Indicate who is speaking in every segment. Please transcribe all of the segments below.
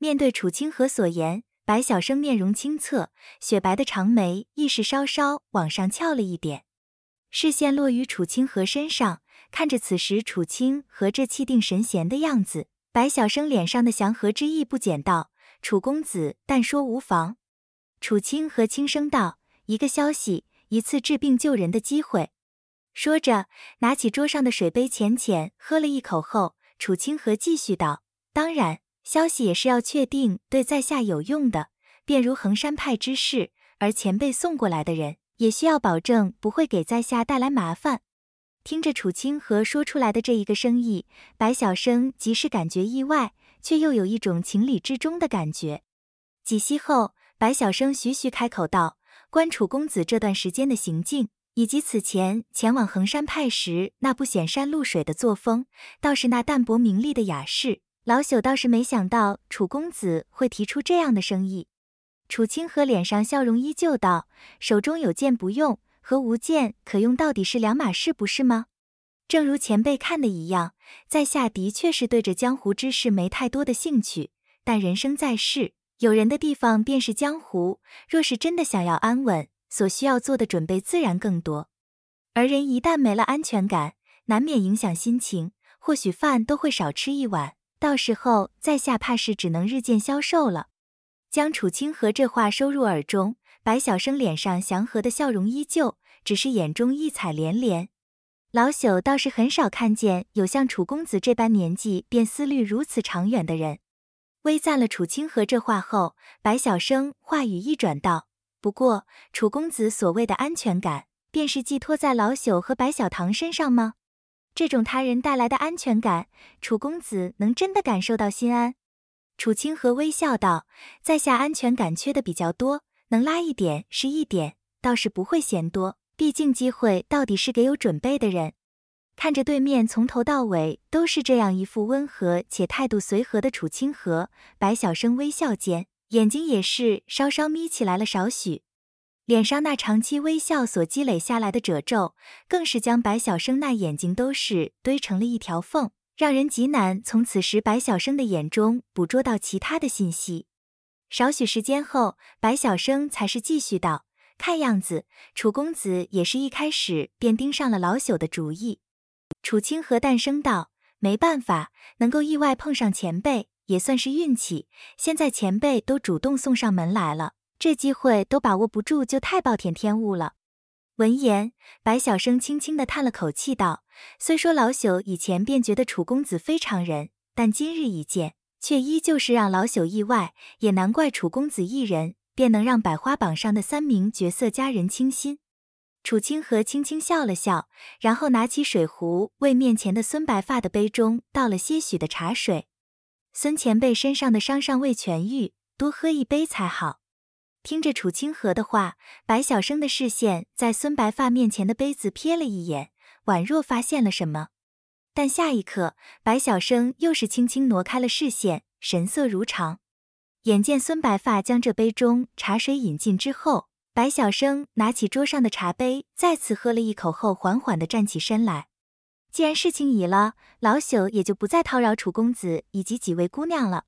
Speaker 1: 面对楚清河所言，白小生面容清澈，雪白的长眉亦是稍稍往上翘了一点，视线落于楚清河身上，看着此时楚清河这气定神闲的样子，白小生脸上的祥和之意不减，道：“楚公子，但说无妨。”楚清河轻声道：“一个消息，一次治病救人的机会。”说着，拿起桌上的水杯，浅浅喝了一口后，楚清河继续道：“当然。”消息也是要确定对在下有用的，便如衡山派之事，而前辈送过来的人也需要保证不会给在下带来麻烦。听着楚清河说出来的这一个生意，白晓生即是感觉意外，却又有一种情理之中的感觉。几息后，白晓生徐徐开口道：“观楚公子这段时间的行径，以及此前前往衡山派时那不显山露水的作风，倒是那淡泊名利的雅士。”老朽倒是没想到楚公子会提出这样的生意。楚清河脸上笑容依旧道：“手中有剑不用，和无剑可用到底是两码事，不是吗？”正如前辈看的一样，在下的确是对着江湖之事没太多的兴趣。但人生在世，有人的地方便是江湖。若是真的想要安稳，所需要做的准备自然更多。而人一旦没了安全感，难免影响心情，或许饭都会少吃一碗。到时候在下怕是只能日渐消瘦了。将楚清河这话收入耳中，白小生脸上祥和的笑容依旧，只是眼中异彩连连。老朽倒是很少看见有像楚公子这般年纪便思虑如此长远的人。微赞了楚清河这话后，白小生话语一转道：“不过，楚公子所谓的安全感，便是寄托在老朽和白小棠身上吗？”这种他人带来的安全感，楚公子能真的感受到心安。楚清河微笑道：“在下安全感缺的比较多，能拉一点是一点，倒是不会嫌多。毕竟机会到底是给有准备的人。”看着对面从头到尾都是这样一副温和且态度随和的楚清河，白小生微笑间，眼睛也是稍稍眯起来了少许。脸上那长期微笑所积累下来的褶皱，更是将白小生那眼睛都是堆成了一条缝，让人极难从此时白小生的眼中捕捉到其他的信息。少许时间后，白小生才是继续道：“看样子，楚公子也是一开始便盯上了老朽的主意。”楚清河淡声道：“没办法，能够意外碰上前辈，也算是运气。现在前辈都主动送上门来了。”这机会都把握不住，就太暴殄天物了。闻言，白晓生轻轻地叹了口气，道：“虽说老朽以前便觉得楚公子非常人，但今日一见，却依旧是让老朽意外。也难怪楚公子一人便能让百花榜上的三名绝色佳人倾心。”楚清河轻轻笑了笑，然后拿起水壶，为面前的孙白发的杯中倒了些许的茶水。孙前辈身上的伤尚未痊愈，多喝一杯才好。听着楚清河的话，白晓生的视线在孙白发面前的杯子瞥了一眼，宛若发现了什么，但下一刻，白晓生又是轻轻挪开了视线，神色如常。眼见孙白发将这杯中茶水饮尽之后，白晓生拿起桌上的茶杯，再次喝了一口后，缓缓地站起身来。既然事情已了，老朽也就不再叨扰楚公子以及几位姑娘了。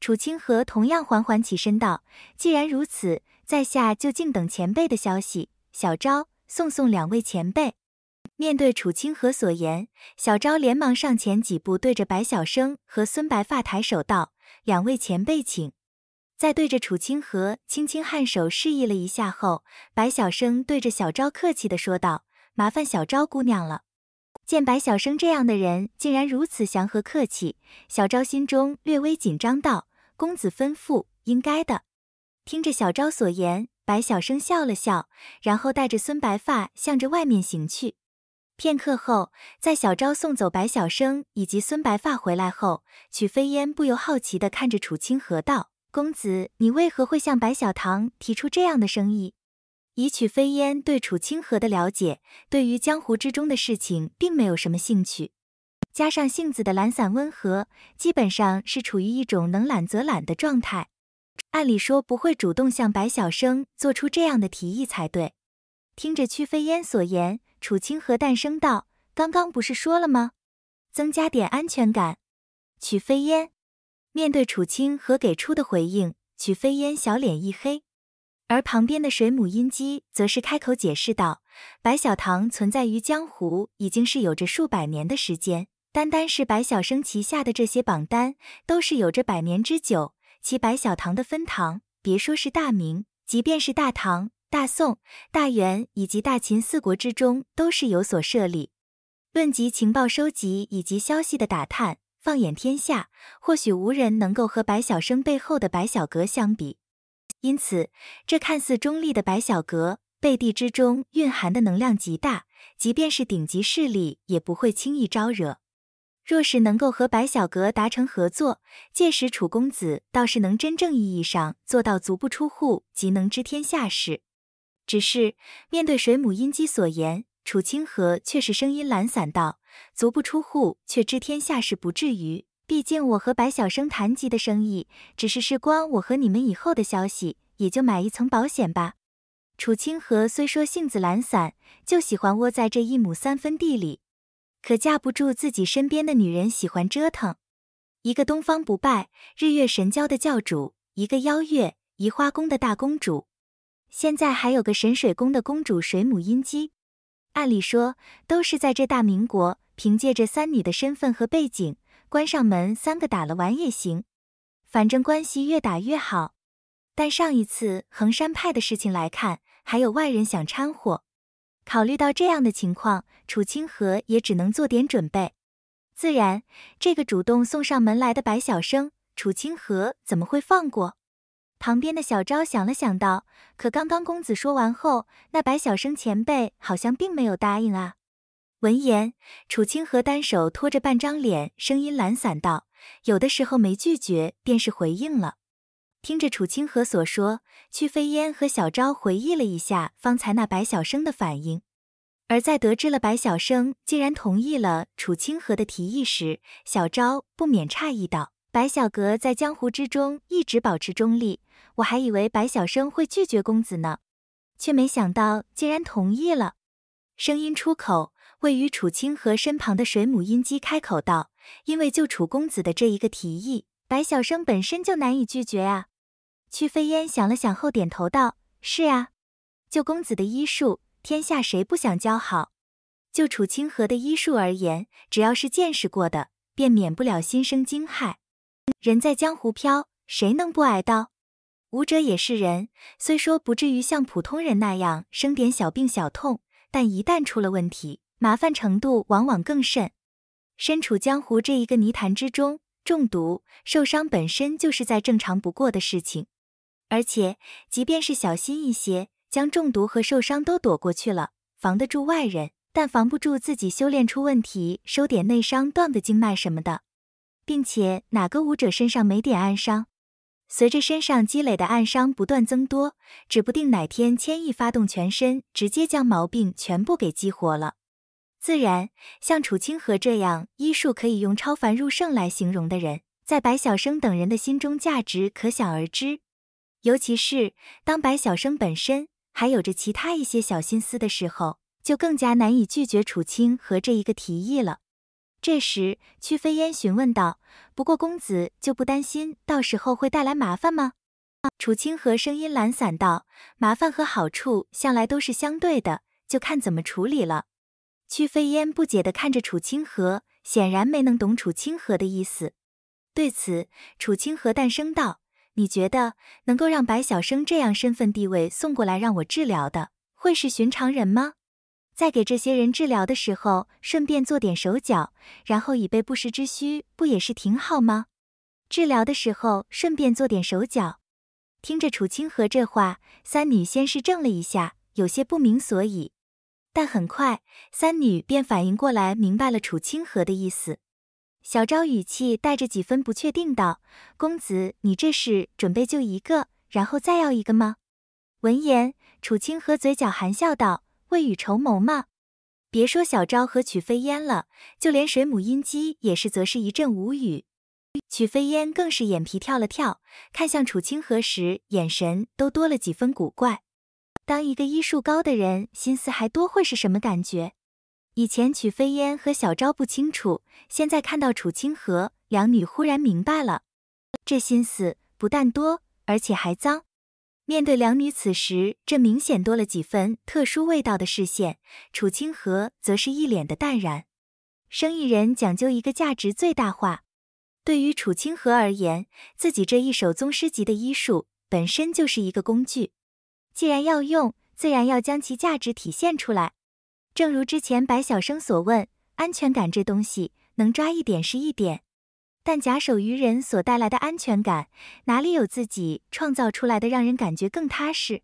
Speaker 1: 楚清河同样缓缓起身道：“既然如此，在下就静等前辈的消息。”小昭送送两位前辈。面对楚清河所言，小昭连忙上前几步，对着白小生和孙白发抬手道：“两位前辈，请。”在对着楚清河轻轻颔首示意了一下后，白小生对着小昭客气的说道：“麻烦小昭姑娘了。”见白小生这样的人竟然如此祥和客气，小昭心中略微紧张道。公子吩咐，应该的。听着小昭所言，白晓生笑了笑，然后带着孙白发向着外面行去。片刻后，在小昭送走白晓生以及孙白发回来后，曲飞烟不由好奇的看着楚清河道：“公子，你为何会向白小棠提出这样的生意？”以曲飞烟对楚清河的了解，对于江湖之中的事情并没有什么兴趣。加上性子的懒散温和，基本上是处于一种能懒则懒的状态。按理说不会主动向白晓生做出这样的提议才对。听着曲飞烟所言，楚清河淡声道：“刚刚不是说了吗？增加点安全感。”曲飞烟面对楚清河给出的回应，曲飞烟小脸一黑，而旁边的水母音姬则是开口解释道：“白小棠存在于江湖，已经是有着数百年的时间。”单单是白晓生旗下的这些榜单，都是有着百年之久。其白小堂的分堂，别说是大明，即便是大唐、大宋、大元以及大秦四国之中，都是有所设立。论及情报收集以及消息的打探，放眼天下，或许无人能够和白晓生背后的白小阁相比。因此，这看似中立的白小阁，背地之中蕴含的能量极大，即便是顶级势力，也不会轻易招惹。若是能够和白小阁达成合作，届时楚公子倒是能真正意义上做到足不出户即能知天下事。只是面对水母阴姬所言，楚清河却是声音懒散道：“足不出户却知天下事不至于，毕竟我和白小生谈及的生意，只是事关我和你们以后的消息，也就买一层保险吧。”楚清河虽说性子懒散，就喜欢窝在这一亩三分地里。可架不住自己身边的女人喜欢折腾，一个东方不败、日月神教的教主，一个妖月移花宫的大公主，现在还有个神水宫的公主水母音姬。按理说，都是在这大明国，凭借着三女的身份和背景，关上门三个打了完也行，反正关系越打越好。但上一次衡山派的事情来看，还有外人想掺和。考虑到这样的情况，楚清河也只能做点准备。自然，这个主动送上门来的白小生，楚清河怎么会放过？旁边的小昭想了想，道：“可刚刚公子说完后，那白小生前辈好像并没有答应啊。”闻言，楚清河单手托着半张脸，声音懒散道：“有的时候没拒绝，便是回应了。”听着楚清河所说，屈飞燕和小昭回忆了一下方才那白小生的反应，而在得知了白小生竟然同意了楚清河的提议时，小昭不免诧异道：“白小阁在江湖之中一直保持中立，我还以为白小生会拒绝公子呢，却没想到竟然同意了。”声音出口，位于楚清河身旁的水母音姬开口道：“因为就楚公子的这一个提议，白小生本身就难以拒绝啊。”屈飞烟想了想后，点头道：“是啊，就公子的医术，天下谁不想教好？就楚清河的医术而言，只要是见识过的，便免不了心生惊骇。人在江湖飘，谁能不挨刀？武者也是人，虽说不至于像普通人那样生点小病小痛，但一旦出了问题，麻烦程度往往更甚。身处江湖这一个泥潭之中，中毒受伤本身就是再正常不过的事情。”而且，即便是小心一些，将中毒和受伤都躲过去了，防得住外人，但防不住自己修炼出问题，收点内伤，断个经脉什么的。并且，哪个武者身上没点暗伤？随着身上积累的暗伤不断增多，指不定哪天千亿发动全身，直接将毛病全部给激活了。自然，像楚清河这样医术可以用超凡入圣来形容的人，在白晓生等人的心中价值可想而知。尤其是当白小生本身还有着其他一些小心思的时候，就更加难以拒绝楚清河这一个提议了。这时，屈飞烟询问道：“不过公子就不担心到时候会带来麻烦吗？”楚清河声音懒散道：“麻烦和好处向来都是相对的，就看怎么处理了。”屈飞烟不解的看着楚清河，显然没能懂楚清河的意思。对此，楚清河淡声道。你觉得能够让白小生这样身份地位送过来让我治疗的，会是寻常人吗？在给这些人治疗的时候，顺便做点手脚，然后以备不时之需，不也是挺好吗？治疗的时候顺便做点手脚。听着楚清河这话，三女先是怔了一下，有些不明所以，但很快三女便反应过来，明白了楚清河的意思。小昭语气带着几分不确定道：“公子，你这是准备就一个，然后再要一个吗？”闻言，楚清河嘴角含笑道：“未雨绸缪嘛。”别说小昭和曲飞烟了，就连水母音姬也是，则是一阵无语。曲飞烟更是眼皮跳了跳，看向楚清河时，眼神都多了几分古怪。当一个医术高的人心思还多，会是什么感觉？以前曲飞烟和小昭不清楚，现在看到楚清河，两女忽然明白了，这心思不但多，而且还脏。面对两女此时这明显多了几分特殊味道的视线，楚清河则是一脸的淡然。生意人讲究一个价值最大化，对于楚清河而言，自己这一手宗师级的医术本身就是一个工具，既然要用，自然要将其价值体现出来。正如之前白晓生所问，安全感这东西能抓一点是一点，但假手于人所带来的安全感，哪里有自己创造出来的让人感觉更踏实？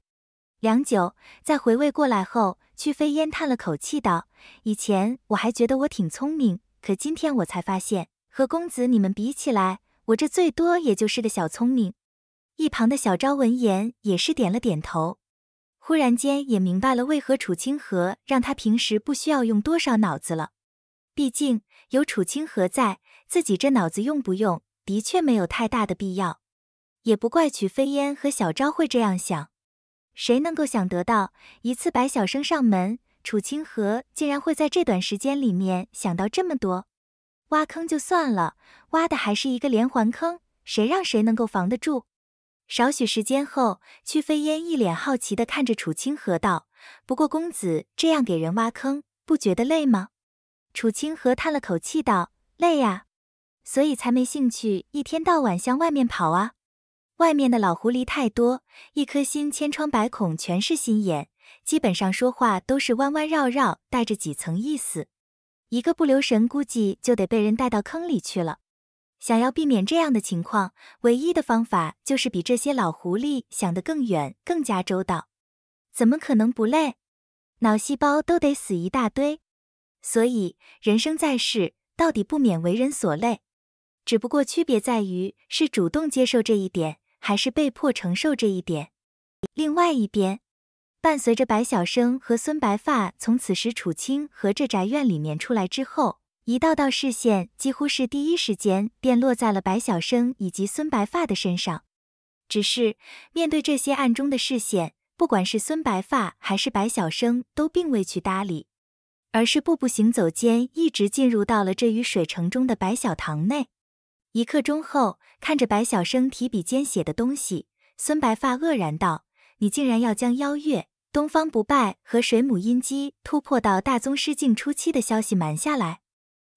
Speaker 1: 良久，在回味过来后，曲飞烟叹了口气道：“以前我还觉得我挺聪明，可今天我才发现，和公子你们比起来，我这最多也就是个小聪明。”一旁的小昭闻言也是点了点头。忽然间也明白了为何楚清河让他平时不需要用多少脑子了，毕竟有楚清河在，自己这脑子用不用的确没有太大的必要。也不怪曲飞烟和小昭会这样想，谁能够想得到一次白小生上门，楚清河竟然会在这段时间里面想到这么多？挖坑就算了，挖的还是一个连环坑，谁让谁能够防得住？少许时间后，曲飞烟一脸好奇地看着楚清河道：“不过公子这样给人挖坑，不觉得累吗？”楚清河叹了口气道：“累呀，所以才没兴趣一天到晚向外面跑啊。外面的老狐狸太多，一颗心千疮百孔，全是心眼，基本上说话都是弯弯绕绕，带着几层意思。一个不留神，估计就得被人带到坑里去了。”想要避免这样的情况，唯一的方法就是比这些老狐狸想的更远，更加周到。怎么可能不累？脑细胞都得死一大堆。所以人生在世，到底不免为人所累。只不过区别在于，是主动接受这一点，还是被迫承受这一点。另外一边，伴随着白晓生和孙白发从此时楚清和这宅院里面出来之后。一道道视线几乎是第一时间便落在了白小生以及孙白发的身上。只是面对这些暗中的视线，不管是孙白发还是白小生都并未去搭理，而是步步行走间一直进入到了这雨水城中的白小堂内。一刻钟后，看着白小生提笔间写的东西，孙白发愕然道：“你竟然要将邀月、东方不败和水母音姬突破到大宗师境初期的消息瞒下来？”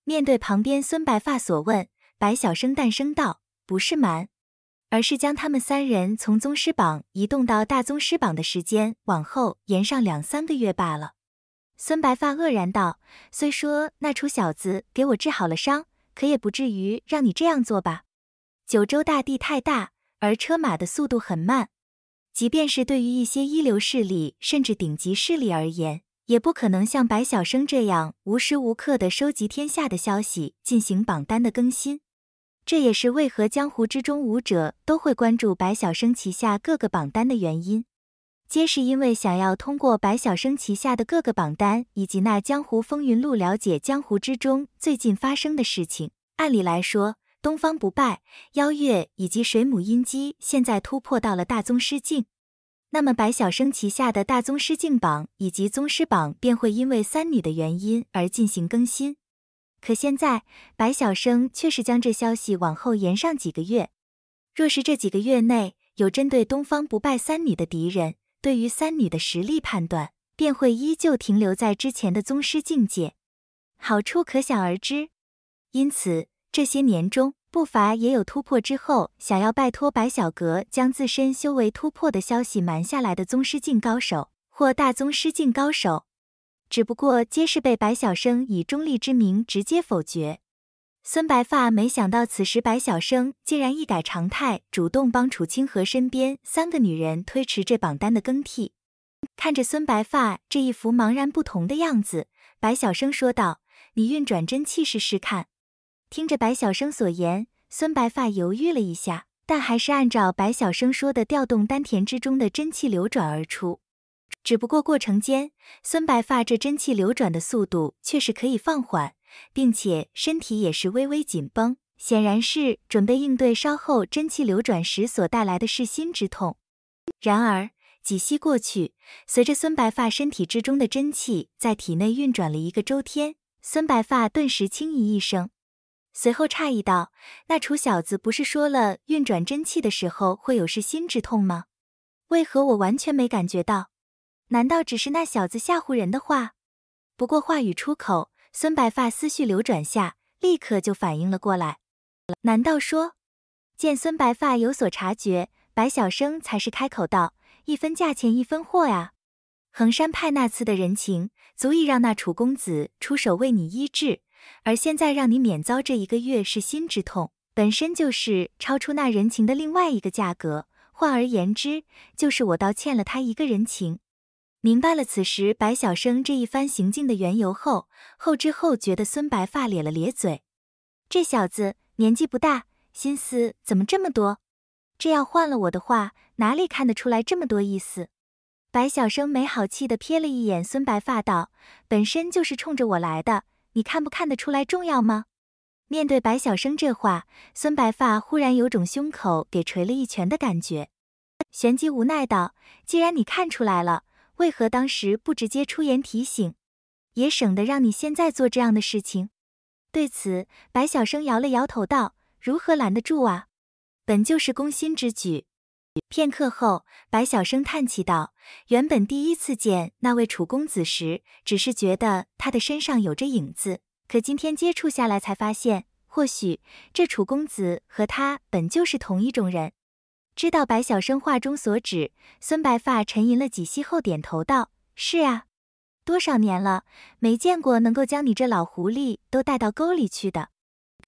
Speaker 1: 面对旁边孙白发所问，白小生淡声道：“不是瞒，而是将他们三人从宗师榜移动到大宗师榜的时间往后延上两三个月罢了。”孙白发愕然道：“虽说那楚小子给我治好了伤，可也不至于让你这样做吧？九州大地太大，而车马的速度很慢，即便是对于一些一流势力甚至顶级势力而言。”也不可能像白晓生这样无时无刻地收集天下的消息进行榜单的更新，这也是为何江湖之中武者都会关注白晓生旗下各个榜单的原因，皆是因为想要通过白晓生旗下的各个榜单以及那江湖风云录了解江湖之中最近发生的事情。按理来说，东方不败、妖月以及水母音姬现在突破到了大宗师境。那么白晓生旗下的大宗师境榜以及宗师榜便会因为三女的原因而进行更新，可现在白晓生却是将这消息往后延上几个月。若是这几个月内有针对东方不败三女的敌人，对于三女的实力判断便会依旧停留在之前的宗师境界，好处可想而知。因此这些年中。不乏也有突破之后想要拜托白小阁将自身修为突破的消息瞒下来的宗师境高手或大宗师境高手，只不过皆是被白小生以中立之名直接否决。孙白发没想到此时白小生竟然一改常态，主动帮楚清河身边三个女人推迟这榜单的更替。看着孙白发这一副茫然不同的样子，白小生说道：“你运转真气试试看。”听着白晓生所言，孙白发犹豫了一下，但还是按照白晓生说的调动丹田之中的真气流转而出。只不过过程间，孙白发这真气流转的速度却是可以放缓，并且身体也是微微紧绷，显然是准备应对稍后真气流转时所带来的噬心之痛。然而几息过去，随着孙白发身体之中的真气在体内运转了一个周天，孙白发顿时轻咦一声。随后诧异道：“那楚小子不是说了，运转真气的时候会有噬心之痛吗？为何我完全没感觉到？难道只是那小子吓唬人的话？”不过话语出口，孙白发思绪流转下，立刻就反应了过来。难道说……见孙白发有所察觉，白小生才是开口道：“一分价钱一分货呀，衡山派那次的人情，足以让那楚公子出手为你医治。”而现在让你免遭这一个月是心之痛，本身就是超出那人情的另外一个价格。换而言之，就是我倒欠了他一个人情。明白了此时白小生这一番行径的缘由后，后知后觉的孙白发咧了咧嘴：“这小子年纪不大，心思怎么这么多？这要换了我的话，哪里看得出来这么多意思？”白小生没好气的瞥了一眼孙白发，道：“本身就是冲着我来的。”你看不看得出来重要吗？面对白小生这话，孙白发忽然有种胸口给捶了一拳的感觉，旋即无奈道：“既然你看出来了，为何当时不直接出言提醒，也省得让你现在做这样的事情？”对此，白小生摇了摇头道：“如何拦得住啊？本就是攻心之举。”片刻后，白小生叹气道：“原本第一次见那位楚公子时，只是觉得他的身上有着影子，可今天接触下来，才发现，或许这楚公子和他本就是同一种人。”知道白小生话中所指，孙白发沉吟了几息后，点头道：“是啊，多少年了，没见过能够将你这老狐狸都带到沟里去的。”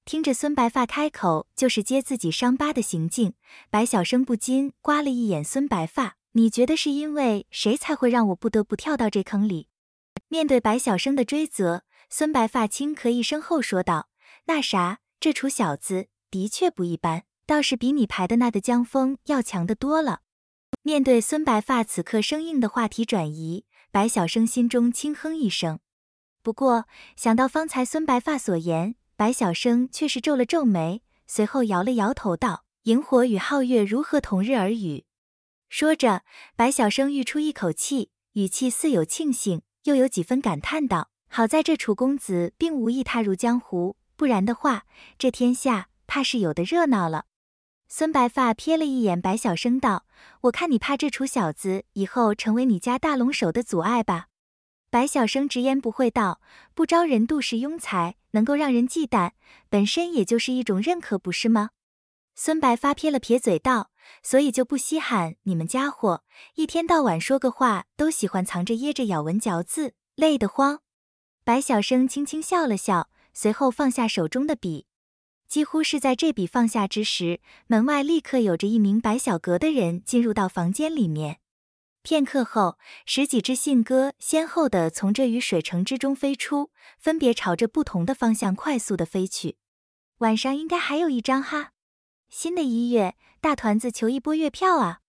Speaker 1: 听着孙白发开口就是揭自己伤疤的行径，白小生不禁刮了一眼孙白发。你觉得是因为谁才会让我不得不跳到这坑里？面对白小生的追责，孙白发轻咳一声后说道：“那啥，这楚小子的确不一般，倒是比你排的那个江峰要强得多了。”面对孙白发此刻生硬的话题转移，白小生心中轻哼一声。不过想到方才孙白发所言。白晓生却是皱了皱眉，随后摇了摇头道：“萤火与皓月如何同日而语？”说着，白晓生吁出一口气，语气似有庆幸，又有几分感叹道：“好在这楚公子并无意踏入江湖，不然的话，这天下怕是有的热闹了。”孙白发瞥了一眼白晓生道：“我看你怕这楚小子以后成为你家大龙首的阻碍吧。”白小生直言不讳道：“不招人妒是庸才，能够让人忌惮，本身也就是一种认可，不是吗？”孙白发撇了撇嘴道：“所以就不稀罕你们家伙，一天到晚说个话都喜欢藏着掖着，咬文嚼字，累得慌。”白小生轻轻笑了笑，随后放下手中的笔。几乎是在这笔放下之时，门外立刻有着一名白小阁的人进入到房间里面。片刻后，十几只信鸽先后的从这雨水城之中飞出，分别朝着不同的方向快速的飞去。晚上应该还有一张哈，新的一月，大团子求一波月票啊！